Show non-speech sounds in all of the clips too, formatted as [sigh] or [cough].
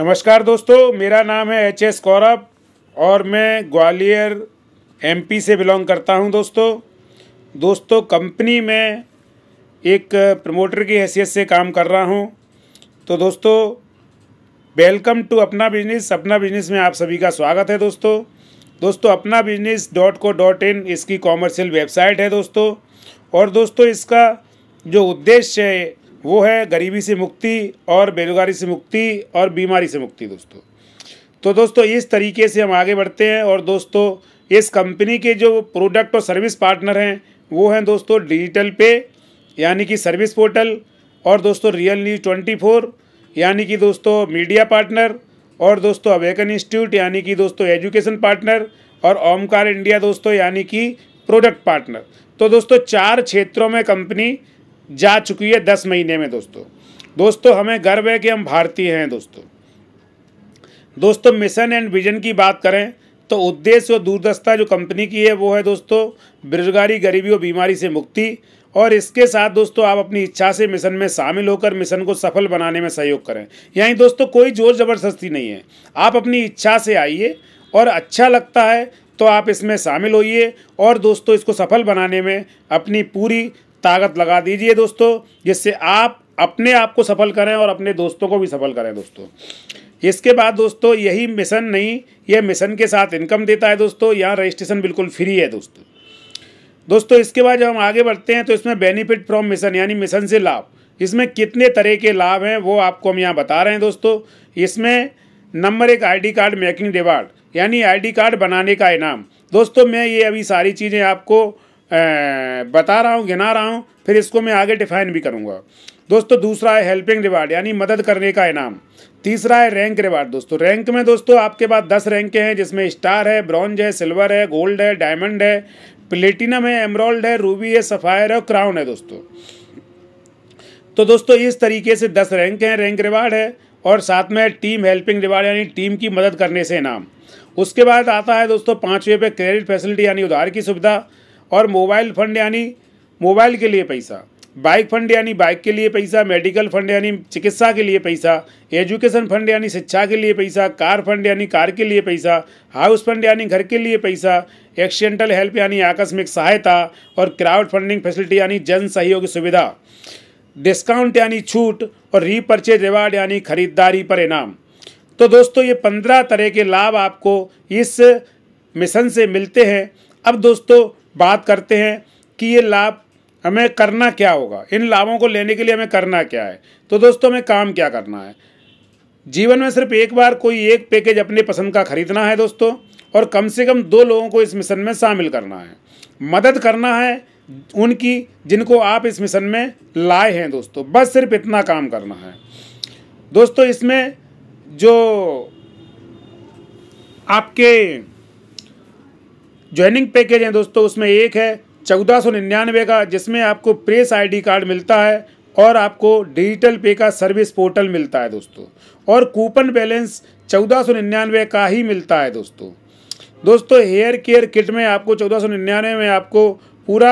नमस्कार दोस्तों मेरा नाम है एच एस कौरव और मैं ग्वालियर एमपी से बिलोंग करता हूं दोस्तों दोस्तों कंपनी में एक प्रमोटर की हैसियत से काम कर रहा हूं तो दोस्तों वेलकम टू अपना बिजनेस अपना बिजनेस में आप सभी का स्वागत है दोस्तों दोस्तों अपना business dot co dot in इसकी कॉमर्शियल वेबसाइट है दोस्तों और दोस्तों इसका जो उद्देश्य है वो है गरीबी से मुक्ति और बेरोजगारी से मुक्ति और बीमारी से मुक्ति दोस्तों तो दोस्तों इस तरीके से हम आगे बढ़ते हैं और दोस्तों इस कंपनी के जो प्रोडक्ट और सर्विस पार्टनर हैं वो हैं दोस्तों डिजिटल पे यानी कि सर्विस पोर्टल और दोस्तों रियल न्यूज़ ट्वेंटी फोर यानी कि दोस्तों मीडिया पार्टनर और दोस्तों अवेकन इंस्टीट्यूट यानी कि दोस्तों एजुकेशन पार्टनर और ओमकार इंडिया दोस्तों यानी कि प्रोडक्ट पार्टनर तो दोस्तों चार क्षेत्रों में कंपनी जा चुकी है दस महीने में दोस्तों दोस्तों हमें गर्व है कि हम भारतीय हैं दोस्तों दोस्तों मिशन एंड विजन की बात करें तो उद्देश्य और दूरदस्ता जो कंपनी की है वो है दोस्तों बेरोजगारी गरीबी और बीमारी से मुक्ति और इसके साथ दोस्तों आप अपनी इच्छा से मिशन में शामिल होकर मिशन को सफल बनाने में सहयोग करें यानी दोस्तों कोई जोर ज़बरदस्ती नहीं है आप अपनी इच्छा से आइए और अच्छा लगता है तो आप इसमें शामिल होइए और दोस्तों इसको सफल बनाने में अपनी पूरी ताकत लगा दीजिए दोस्तों जिससे आप अपने आप को सफल करें और अपने दोस्तों को भी सफल करें दोस्तों इसके बाद दोस्तों यही मिशन नहीं यह मिशन के साथ इनकम देता है दोस्तों यहाँ रजिस्ट्रेशन बिल्कुल फ्री है दोस्तों दोस्तों इसके बाद जब हम आगे बढ़ते हैं तो इसमें बेनिफिट फ्रॉम मिशन यानी मिशन से लाभ इसमें कितने तरह के लाभ हैं वो आपको हम यहाँ बता रहे हैं दोस्तों इसमें नंबर एक आईडी कार्ड मेकिंग रिवार्ड यानी आईडी कार्ड बनाने का इनाम दोस्तों मैं ये अभी सारी चीज़ें आपको बता रहा हूँ गिना रहा हूँ फिर इसको मैं आगे डिफाइन भी करूँगा दोस्तों दूसरा है हेल्पिंग रिवार्ड यानी मदद करने का इनाम तीसरा है रैंक रिवार्ड दोस्तों रैंक में दोस्तों आपके पास दस रैंक हैं जिसमें स्टार है ब्रॉन्ज है सिल्वर है गोल्ड है डायमंड है प्लेटिनम है एमरोल्ड है रूबी है सफ़ायर है और क्राउन है दोस्तों तो दोस्तों इस तरीके से दस रैंक हैं रैंक रिवार्ड है और साथ में टीम हेल्पिंग रिवार्ड यानी टीम की मदद करने से इनाम उसके बाद आता है दोस्तों पाँचवें पे क्रेडिट फैसिलिटी यानी उधार की सुविधा और मोबाइल फंड यानी मोबाइल के लिए पैसा बाइक फंड यानी बाइक के लिए पैसा मेडिकल फंड यानी चिकित्सा के लिए पैसा एजुकेशन फंड यानी शिक्षा के लिए पैसा कार फंड यानी कार के लिए पैसा हाउस फंड यानी घर के लिए पैसा एक्सीडेंटल हेल्प यानी आकस्मिक सहायता और क्राउड फंडिंग फैसिलिटी यानी जन सहयोग सुविधा डिस्काउंट यानी छूट और रीपर्चेज रिवार्ड यानी खरीदारी पर इनाम तो दोस्तों ये पंद्रह तरह के लाभ आपको इस मिशन से मिलते हैं अब दोस्तों बात करते हैं कि ये लाभ हमें करना क्या होगा इन लाभों को लेने के लिए हमें करना क्या है तो दोस्तों हमें काम क्या करना है जीवन में सिर्फ एक बार कोई एक पैकेज अपने पसंद का खरीदना है दोस्तों और कम से कम दो लोगों को इस मिशन में शामिल करना है मदद करना है उनकी जिनको आप इस मिशन में लाए हैं दोस्तों बस सिर्फ इतना काम करना है दोस्तों इसमें जो आपके ज्वाइनिंग पैकेज हैं दोस्तों उसमें एक है चौदह सौ निन्यानवे का जिसमें आपको प्रेस आईडी कार्ड मिलता है और आपको डिजिटल पे का सर्विस पोर्टल मिलता है दोस्तों और कूपन बैलेंस चौदह सौ निन्यानवे का ही मिलता है दोस्तों दोस्तों हेयर केयर किट में आपको चौदह सौ निन्यानवे में आपको पूरा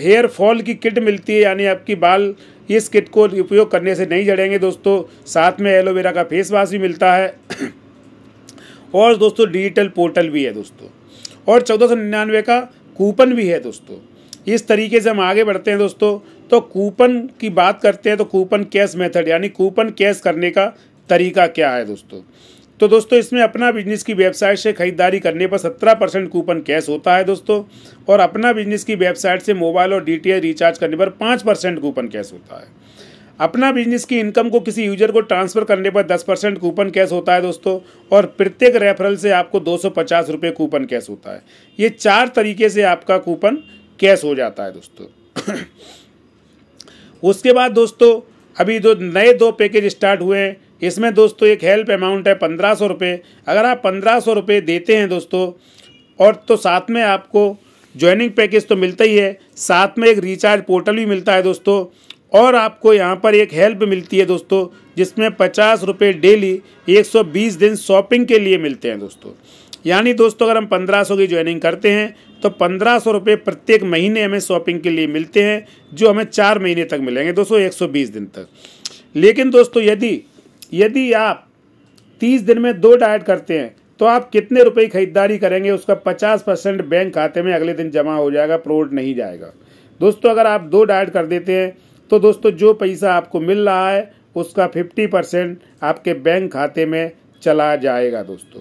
हेयर फॉल की किट मिलती है यानी आपकी बाल इस किट को उपयोग करने से नहीं जड़ेंगे दोस्तों साथ में एलोवेरा का फेस वाश भी मिलता है और दोस्तों डिजिटल पोर्टल भी है दोस्तों और चौदह सौ निन्यानवे का कूपन भी है दोस्तों इस तरीके से हम आगे बढ़ते हैं दोस्तों तो कूपन की बात करते हैं तो कूपन कैश मेथड यानी कूपन कैश करने का तरीका क्या है दोस्तों तो दोस्तों इसमें अपना बिजनेस की वेबसाइट से खरीदारी करने पर 17 परसेंट कूपन कैश होता है दोस्तों और अपना बिजनेस की वेबसाइट से मोबाइल और डी रिचार्ज करने पर पाँच परसेंट कूपन कैश होता है अपना बिजनेस की इनकम को किसी यूजर को ट्रांसफ़र करने पर 10 परसेंट कूपन कैश होता है दोस्तों और प्रत्येक रेफरल से आपको दो सौ कूपन कैश होता है ये चार तरीके से आपका कूपन कैश हो जाता है दोस्तों [coughs] उसके बाद दोस्तों अभी जो नए दो पैकेज स्टार्ट हुए हैं इसमें दोस्तों एक हेल्प अमाउंट है पंद्रह सौ रुपये अगर आप पंद्रह सौ रुपये देते हैं दोस्तों और तो साथ में आपको ज्वाइनिंग पैकेज तो मिलता ही है साथ में एक रिचार्ज पोर्टल भी मिलता है दोस्तों और आपको यहाँ पर एक हेल्प मिलती है दोस्तों जिसमें पचास रुपये डेली 120 दिन शॉपिंग के लिए मिलते हैं दोस्तों यानी दोस्तों अगर हम पंद्रह सौ की ज्वाइनिंग करते हैं तो पंद्रह सौ रुपये प्रत्येक महीने हमें शॉपिंग के लिए मिलते हैं जो हमें चार महीने तक मिलेंगे दोस्तों एक सौ बीस दिन तक लेकिन दोस्तों यदि यदि आप तीस दिन में दो डाइट करते हैं तो आप कितने रुपए की खरीदारी करेंगे उसका पचास परसेंट बैंक खाते में अगले दिन जमा हो जाएगा प्रोड नहीं जाएगा दोस्तों अगर आप दो डाइट कर देते हैं तो दोस्तों जो पैसा आपको मिल रहा है उसका फिफ्टी परसेंट आपके बैंक खाते में चला जाएगा दोस्तों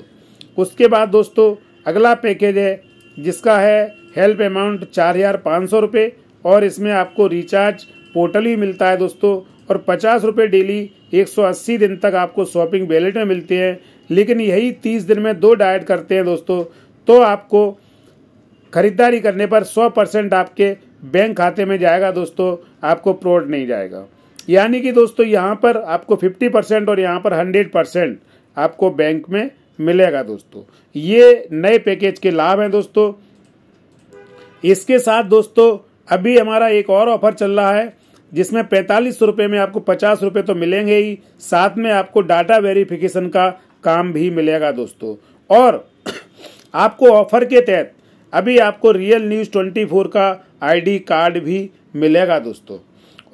उसके बाद दोस्तों अगला पैकेज है जिसका है हेल्प अमाउंट चार हज़ार पाँच सौ रुपये और इसमें आपको रिचार्ज पोर्टल ही मिलता है दोस्तों और पचास रुपये डेली एक सौ अस्सी दिन तक आपको शॉपिंग वैलेट में मिलते हैं लेकिन यही तीस दिन में दो डाइट करते हैं दोस्तों तो आपको खरीदारी करने पर सौ परसेंट आपके बैंक खाते में जाएगा दोस्तों आपको प्रोड नहीं जाएगा यानी कि दोस्तों यहाँ पर आपको 50 परसेंट और यहाँ पर 100 परसेंट आपको बैंक में मिलेगा दोस्तों ये नए पैकेज के लाभ हैं दोस्तों इसके साथ दोस्तों अभी हमारा एक और ऑफर चल रहा है जिसमें पैंतालीस रुपये में आपको पचास रुपये तो मिलेंगे ही साथ में आपको डाटा वेरिफिकेशन का काम भी मिलेगा दोस्तों और [clears throat] आपको ऑफर के तहत अभी आपको रियल न्यूज़ ट्वेंटी फोर का आईडी कार्ड भी मिलेगा दोस्तों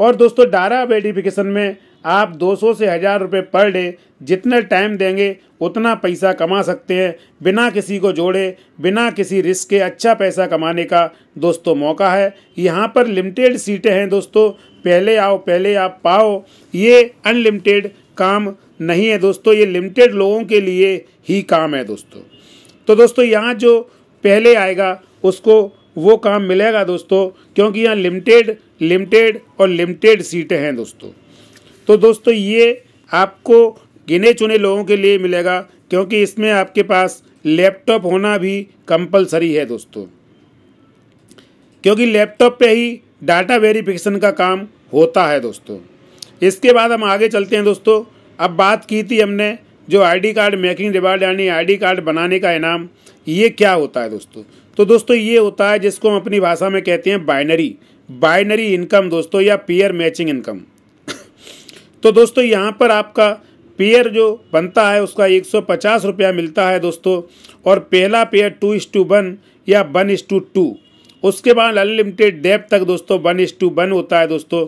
और दोस्तों डारा वेरिफिकेशन में आप 200 से हज़ार रुपये पर डे जितना टाइम देंगे उतना पैसा कमा सकते हैं बिना किसी को जोड़े बिना किसी रिस्क के अच्छा पैसा कमाने का दोस्तों मौका है यहाँ पर लिमिटेड सीटें हैं दोस्तों पहले आओ पहले आप पाओ ये अनलिमिटेड काम नहीं है दोस्तों ये लिमिटेड लोगों के लिए ही काम है दोस्तों तो दोस्तों यहाँ जो पहले आएगा उसको वो काम मिलेगा दोस्तों क्योंकि यहाँ लिमिटेड लिमिटेड और लिमिटेड सीटें हैं दोस्तों तो दोस्तों ये आपको गिने चुने लोगों के लिए मिलेगा क्योंकि इसमें आपके पास लैपटॉप होना भी कंपलसरी है दोस्तों क्योंकि लैपटॉप पे ही डाटा वेरिफिकेशन का काम होता है दोस्तों इसके बाद हम आगे चलते हैं दोस्तों अब बात की थी हमने जो आईडी कार्ड मेकिंग रिवार्ड यानी आईडी कार्ड बनाने का इनाम ये क्या होता है दोस्तों तो दोस्तों ये होता है जिसको हम अपनी भाषा में कहते हैं बाइनरी बाइनरी इनकम दोस्तों या पेयर मैचिंग इनकम तो दोस्तों यहाँ पर आपका पेयर जो बनता है उसका एक सौ पचास रुपया मिलता है दोस्तों और पहला pair two is to one या वन इस टू टू उसके बाद अनलिमिटेड डेप तक दोस्तों वन इस टू वन होता है दोस्तों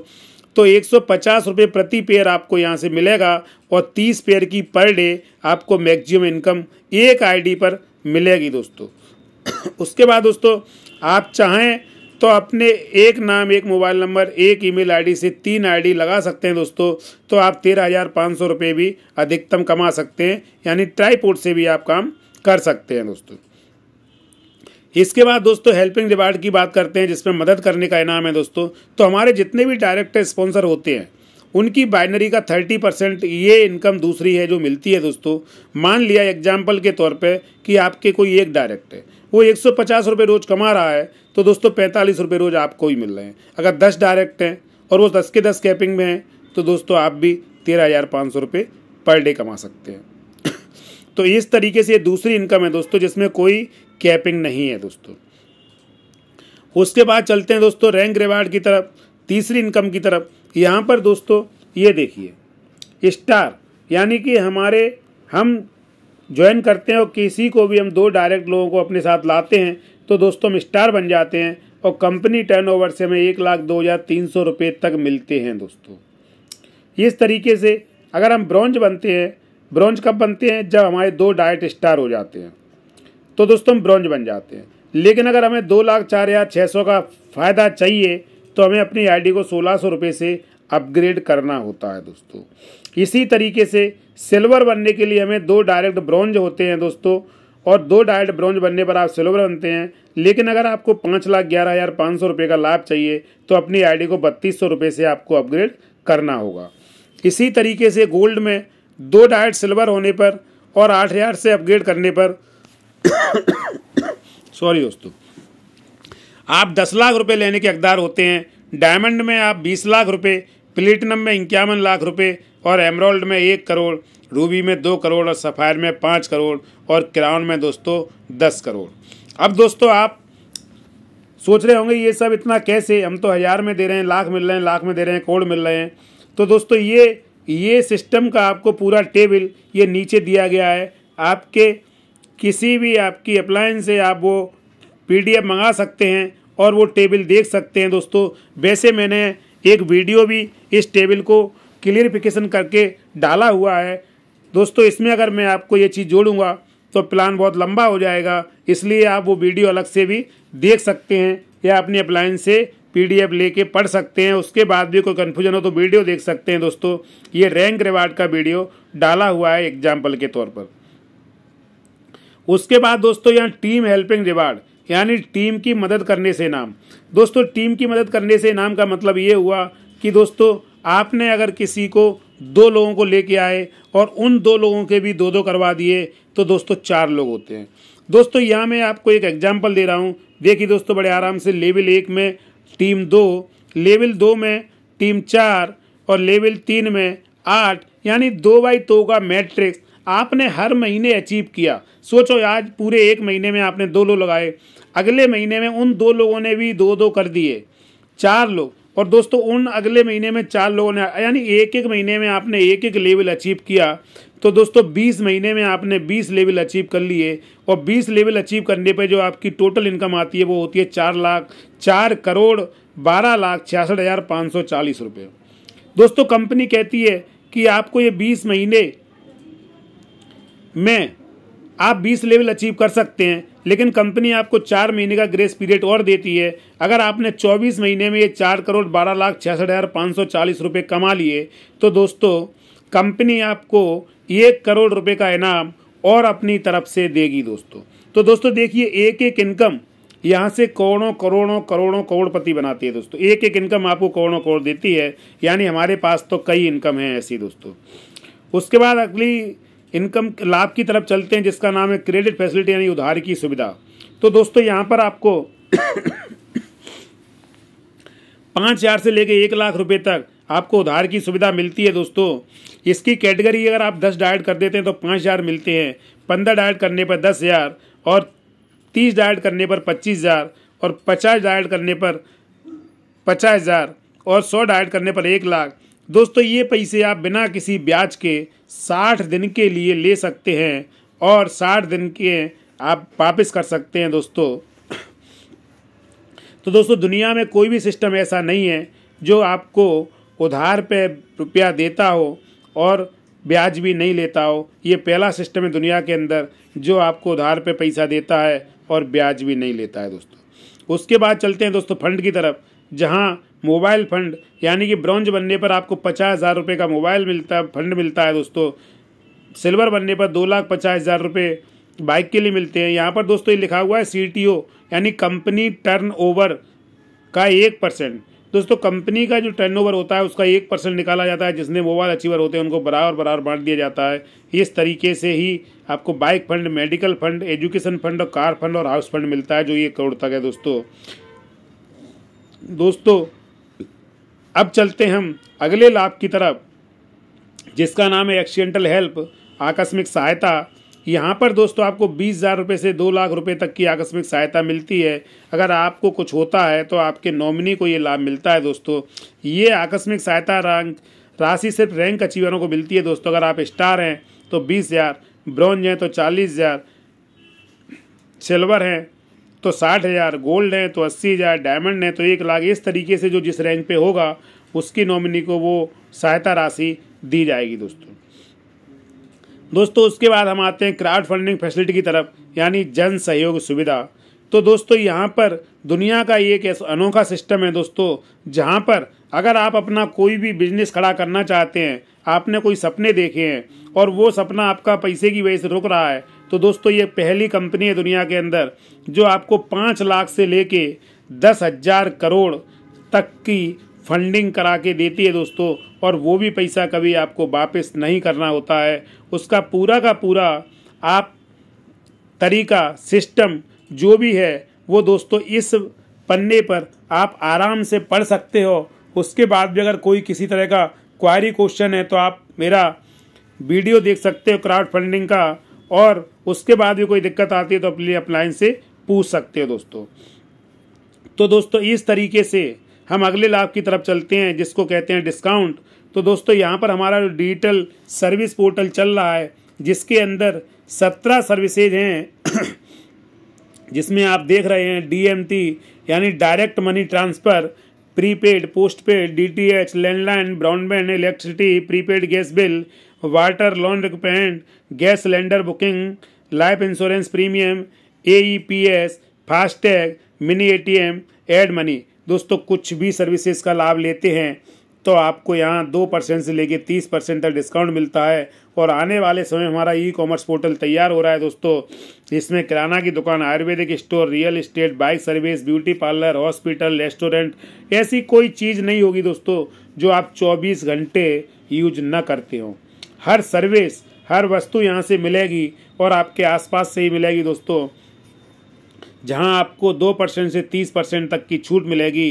तो एक सौ पचास रुपये प्रति पेयर आपको यहाँ से मिलेगा और तीस पेयर की पर डे आपको मैक्सिमम इनकम एक आईडी पर मिलेगी दोस्तों [coughs] उसके बाद दोस्तों आप चाहें तो अपने एक नाम एक मोबाइल नंबर एक ईमेल आईडी से तीन आईडी लगा सकते हैं दोस्तों तो आप तेरह हज़ार पाँच सौ रुपये भी अधिकतम कमा सकते हैं यानी ट्राईपोर्ट से भी आप काम कर सकते हैं दोस्तों इसके बाद दोस्तों हेल्पिंग रिवार्ड की बात करते हैं जिसमें मदद करने का इनाम है दोस्तों तो हमारे जितने भी डायरेक्ट स्पॉन्सर होते हैं उनकी बाइनरी का थर्टी परसेंट ये इनकम दूसरी है जो मिलती है दोस्तों मान लिया एग्जाम्पल के तौर पे कि आपके कोई एक डायरेक्ट है वो एक सौ पचास रुपये रोज़ कमा रहा है तो दोस्तों पैंतालीस रुपये रोज़ आपको ही मिल रहे हैं अगर दस डायरेक्ट हैं और वो दस के दस कैपिंग में हैं तो दोस्तों आप भी तेरह हज़ार पाँच सौ रुपये पर डे कमा सकते हैं [coughs] तो इस तरीके से ये दूसरी इनकम है दोस्तों जिसमें कोई कैपिंग नहीं है दोस्तों उसके बाद चलते हैं दोस्तों रैंक रिवार्ड की तरफ तीसरी इनकम की तरफ यहाँ पर दोस्तों ये देखिए स्टार यानी कि हमारे हम ज्वाइन करते हैं और किसी को भी हम दो डायरेक्ट लोगों को अपने साथ लाते हैं तो दोस्तों हम स्टार बन जाते हैं और कंपनी टर्नओवर से हमें एक लाख दो हज़ार तीन सौ रुपये तक मिलते हैं दोस्तों इस तरीके से अगर हम ब्रॉन्ज बनते हैं ब्रॉन्ज कब बनते हैं जब हमारे दो डायरेक्ट स्टार हो जाते हैं तो दोस्तों हम ब्रॉन्ज बन जाते हैं लेकिन अगर हमें दो लाख चार हज़ार छः सौ का फ़ायदा चाहिए तो हमें अपनी आईडी को सोलह सौ रुपये से अपग्रेड करना होता है दोस्तों इसी तरीके से सिल्वर बनने के लिए हमें दो डायरेक्ट ब्रॉन्ज होते हैं दोस्तों और दो डायरेक्ट ब्रॉन्ज बनने पर आप सिल्वर बनते हैं लेकिन अगर आपको पाँच लाख ग्यारह हज़ार पाँच सौ रुपये का लाभ चाहिए तो अपनी आईडी को बत्तीस सौ रुपये से आपको अपग्रेड करना होगा इसी तरीके से गोल्ड में दो डायरेक्ट सिल्वर होने पर और आठ हज़ार से अपग्रेड करने पर [coughs] सॉरी दोस्तों आप दस लाख रुपये लेने के अकदार होते हैं डायमंड में आप बीस लाख रुपए प्लेटिनम में इक्यावन लाख रुपए और एमरोल्ड में एक करोड़ रूबी में दो करोड़ और सफ़ायर में पाँच करोड़ और क्राउन में दोस्तों दस करोड़ अब दोस्तों आप सोच रहे होंगे ये सब इतना कैसे हम तो हज़ार में दे रहे हैं लाख मिल रहे हैं लाख में दे रहे हैं करोड़ मिल रहे हैं तो दोस्तों ये ये सिस्टम का आपको पूरा टेबल ये नीचे दिया गया है आपके किसी भी आपकी अप्लायंस से आप वो पीडीएफ मंगा सकते हैं और वो टेबल देख सकते हैं दोस्तों वैसे मैंने एक वीडियो भी इस टेबल को क्लियरिफिकेशन करके डाला हुआ है दोस्तों इसमें अगर मैं आपको ये चीज़ जोड़ूंगा तो प्लान बहुत लंबा हो जाएगा इसलिए आप वो वीडियो अलग से भी देख सकते हैं या अपनी अपलाइन से पीडीएफ लेके पढ़ सकते हैं उसके बाद भी कोई कन्फ्यूजन हो तो वीडियो देख सकते हैं दोस्तों ये रैंक रिवार्ड का वीडियो डाला हुआ है एग्जाम्पल के तौर पर उसके बाद दोस्तों यहाँ टीम हेल्पिंग रिवार्ड यानी टीम की मदद करने से नाम दोस्तों टीम की मदद करने से नाम का मतलब ये हुआ कि दोस्तों आपने अगर किसी को दो लोगों को लेके आए और उन दो लोगों के भी दो दो करवा दिए तो दोस्तों चार लोग होते हैं दोस्तों यहाँ मैं आपको एक एग्जाम्पल दे रहा हूँ देखिए दोस्तों बड़े आराम से लेवल एक में टीम दो लेवल दो में टीम चार और लेवल तीन में आठ यानी दो बाई दो का मैट्रिक्स आपने हर महीने अचीव किया सोचो आज पूरे एक महीने में आपने दो लो लगाए अगले महीने में उन दो लोगों ने भी दो दो कर दिए चार लोग और दोस्तों उन अगले महीने में चार लोगों ने यानी एक एक महीने में आपने एक एक लेवल अचीव किया तो दोस्तों बीस महीने में आपने बीस लेवल अचीव कर लिए और बीस लेवल अचीव करने पर जो आपकी टोटल इनकम आती है वो होती है चार लाख चार करोड़ बारह लाख छियासठ हज़ार पाँच सौ चालीस रुपये दोस्तों कंपनी कहती है कि आपको ये बीस महीने में आप 20 लेवल अचीव कर सकते हैं लेकिन कंपनी आपको चार महीने का ग्रेस पीरियड और देती है अगर आपने 24 महीने में ये चार करोड़ बारह लाख छियासठ हज़ार पाँच सौ चालीस रुपये कमा लिए तो दोस्तों कंपनी आपको एक करोड़ रुपये का इनाम और अपनी तरफ से देगी दोस्तों तो दोस्तों देखिए एक एक इनकम यहाँ से करोड़ों करोड़ों करोड़ों करोड़पति बनाती है दोस्तों एक एक इनकम आपको करोड़ों करोड़ देती है यानी हमारे पास तो कई इनकम है ऐसी दोस्तों उसके बाद अगली इनकम लाभ की तरफ चलते हैं जिसका नाम है क्रेडिट फैसिलिटी यानी उधार की सुविधा तो दोस्तों यहाँ पर आपको पाँच हज़ार से लेकर एक लाख रुपए तक आपको उधार की सुविधा मिलती है दोस्तों इसकी कैटेगरी अगर आप दस डायट कर देते हैं तो पाँच हज़ार मिलते हैं पंद्रह डायट करने पर दस हज़ार और तीस डायट करने पर पच्चीस हज़ार और पचास डायट करने पर पचास हज़ार और सौ डायट करने पर एक लाख दोस्तों ये पैसे आप बिना किसी ब्याज के 60 दिन के लिए ले सकते हैं और 60 दिन के आप वापस कर सकते हैं दोस्तों तो दोस्तों दुनिया में कोई भी सिस्टम ऐसा नहीं है जो आपको उधार पे रुपया देता हो और ब्याज भी नहीं लेता हो ये पहला सिस्टम है दुनिया के अंदर जो आपको उधार पे पैसा देता है और ब्याज भी नहीं लेता है दोस्तों उसके बाद चलते हैं दोस्तों फंड की तरफ जहां मोबाइल फंड यानी कि ब्रॉन्ज बनने पर आपको पचास हज़ार रुपये का मोबाइल मिलता है फंड मिलता है दोस्तों सिल्वर बनने पर दो लाख पचास हज़ार रुपये बाइक के लिए मिलते हैं यहाँ पर दोस्तों ये लिखा हुआ है सी यानी कंपनी टर्नओवर का एक परसेंट दोस्तों कंपनी का जो टर्नओवर होता है उसका एक परसेंट निकाला जाता है जिसने मोबाइल अचीवर होते हैं उनको बराबर बराबर बांट दिया जाता है इस तरीके से ही आपको bike fund medical fund education fund और कार फंड और हाउस फंड मिलता है जो ये करोड़ तक है दोस्तों दोस्तों अब चलते हम अगले लाभ की तरफ जिसका नाम है एक्सीडेंटल हेल्प आकस्मिक सहायता यहाँ पर दोस्तों आपको बीस हज़ार रुपये से दो लाख रुपए तक की आकस्मिक सहायता मिलती है अगर आपको कुछ होता है तो आपके नॉमिनी को ये लाभ मिलता है दोस्तों ये आकस्मिक सहायता रैंक राशि सिर्फ रैंक अचीवरों को मिलती है दोस्तों अगर आप स्टार हैं तो बीस हज़ार ब्रॉन्ज हैं तो चालीस हज़ार सिल्वर हैं तो साठ हज़ार गोल्ड है तो अस्सी हज़ार डायमंड है तो एक लाख इस तरीके से जो जिस रैंक पे होगा उसकी नॉमिनी को वो सहायता राशि दी जाएगी दोस्तों दोस्तों उसके बाद हम आते हैं क्राउड फंडिंग फैसिलिटी की तरफ यानी जन सहयोग सुविधा तो दोस्तों यहाँ पर दुनिया का एक अनोखा सिस्टम है दोस्तों जहाँ पर अगर आप अपना कोई भी बिजनेस खड़ा करना चाहते हैं आपने कोई सपने देखे हैं और वो सपना आपका पैसे की वजह से रुक रहा है तो दोस्तों ये पहली कंपनी है दुनिया के अंदर जो आपको पाँच लाख से लेके दस हज़ार करोड़ तक की फंडिंग करा के देती है दोस्तों और वो भी पैसा कभी आपको वापस नहीं करना होता है उसका पूरा का पूरा आप तरीका सिस्टम जो भी है वो दोस्तों इस पन्ने पर आप आराम से पढ़ सकते हो उसके बाद भी अगर कोई किसी तरह का क्वारी क्वेश्चन है तो आप मेरा वीडियो देख सकते हो क्राउड फंडिंग का और उसके बाद भी कोई दिक्कत आती है तो अपने अपलाइन से पूछ सकते हो दोस्तों तो दोस्तों इस तरीके से हम अगले लाभ की तरफ चलते हैं जिसको कहते हैं डिस्काउंट तो दोस्तों यहाँ पर हमारा डिजिटल सर्विस पोर्टल चल रहा है जिसके अंदर सत्रह सर्विसेज हैं [clears throat] जिसमें आप देख रहे हैं डी यानी direct money transfer prepaid postpaid DTH landline broadband electricity prepaid gas bill water loan requirement gas cylinder booking life insurance premium A E P S FASTag mini A T M add money दोस्तों कुछ भी services का लाभ लेते हैं तो आपको यहाँ दो परसेंट से लेके तीस परसेंट तक डिस्काउंट मिलता है और आने वाले समय हमारा ई कॉमर्स पोर्टल तैयार हो रहा है दोस्तों इसमें किराना की दुकान ayurvedic store real estate bike service beauty parlour hospital restaurant ऐसी कोई चीज़ नहीं होगी दोस्तों जो आप 24 घंटे यूज न करते हों हर सर्विस हर वस्तु यहाँ से मिलेगी और आपके आसपास से ही मिलेगी दोस्तों जहाँ आपको दो परसेंट से तीस परसेंट तक की छूट मिलेगी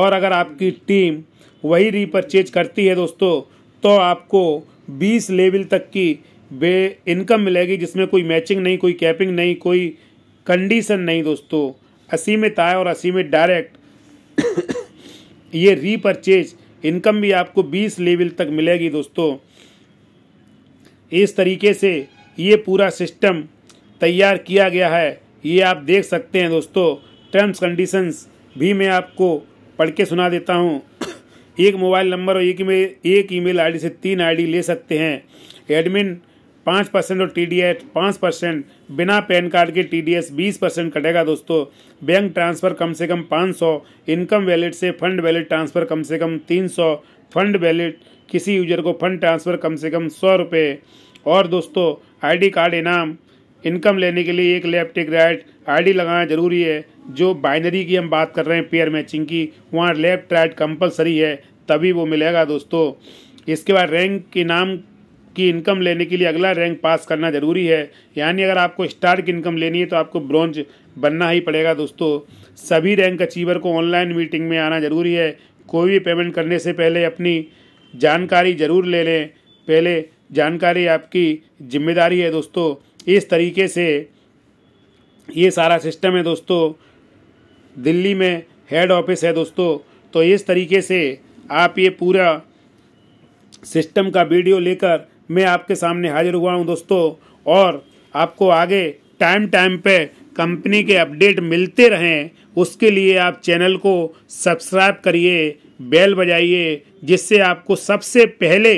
और अगर आपकी टीम वही रीपरचेज करती है दोस्तों तो आपको बीस लेवल तक की बे इनकम मिलेगी जिसमें कोई मैचिंग नहीं कोई कैपिंग नहीं कोई कंडीशन नहीं दोस्तों असीमित आए और असीमित डायरेक्ट [coughs] ये रीपरचेज इनकम भी आपको 20 लेवल तक मिलेगी दोस्तों इस तरीके से ये पूरा सिस्टम तैयार किया गया है ये आप देख सकते हैं दोस्तों टर्म्स कंडीशंस भी मैं आपको पढ़ के सुना देता हूँ एक मोबाइल नंबर और एक ईमेल एक ईमेल आईडी से तीन आईडी ले सकते हैं एडमिन पाँच परसेंट और टी डी एस पाँच परसेंट बिना पैन कार्ड के टी डी एस बीस परसेंट कटेगा दोस्तों बैंक ट्रांसफ़र कम से कम पाँच सौ इनकम वैलेट से फंड वैलेट ट्रांसफ़र कम से कम तीन सौ फंड वैलेट किसी यूजर को फंड ट्रांसफ़र कम से कम सौ रुपये और दोस्तों आईडी कार्ड इनाम इनकम लेने के लिए एक लेफ्ट एक राइट आईडी लगाना जरूरी है जो बाइनरी की हम बात कर रहे हैं पेयर मैचिंग की वहाँ लेफ्ट राइट कंपलसरी है तभी वो मिलेगा दोस्तों इसके बाद रैंक के नाम की इनकम लेने के लिए अगला रैंक पास करना ज़रूरी है यानी अगर आपको स्टार की इनकम लेनी है तो आपको ब्रॉन्ज बनना ही पड़ेगा दोस्तों सभी रैंक अचीवर को ऑनलाइन मीटिंग में आना ज़रूरी है कोई भी पेमेंट करने से पहले अपनी जानकारी ज़रूर ले लें पहले जानकारी आपकी जिम्मेदारी है दोस्तों इस तरीके से ये सारा सिस्टम है दोस्तों दिल्ली में हेड ऑफिस है दोस्तों तो इस तरीके से आप ये पूरा सिस्टम का वीडियो लेकर मैं आपके सामने हाजिर हुआ हूँ दोस्तों और आपको आगे टाइम टाइम पे कंपनी के अपडेट मिलते रहें उसके लिए आप चैनल को सब्सक्राइब करिए बेल बजाइए जिससे आपको सबसे पहले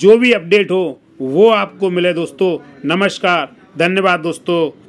जो भी अपडेट हो वो आपको मिले दोस्तों नमस्कार धन्यवाद दोस्तों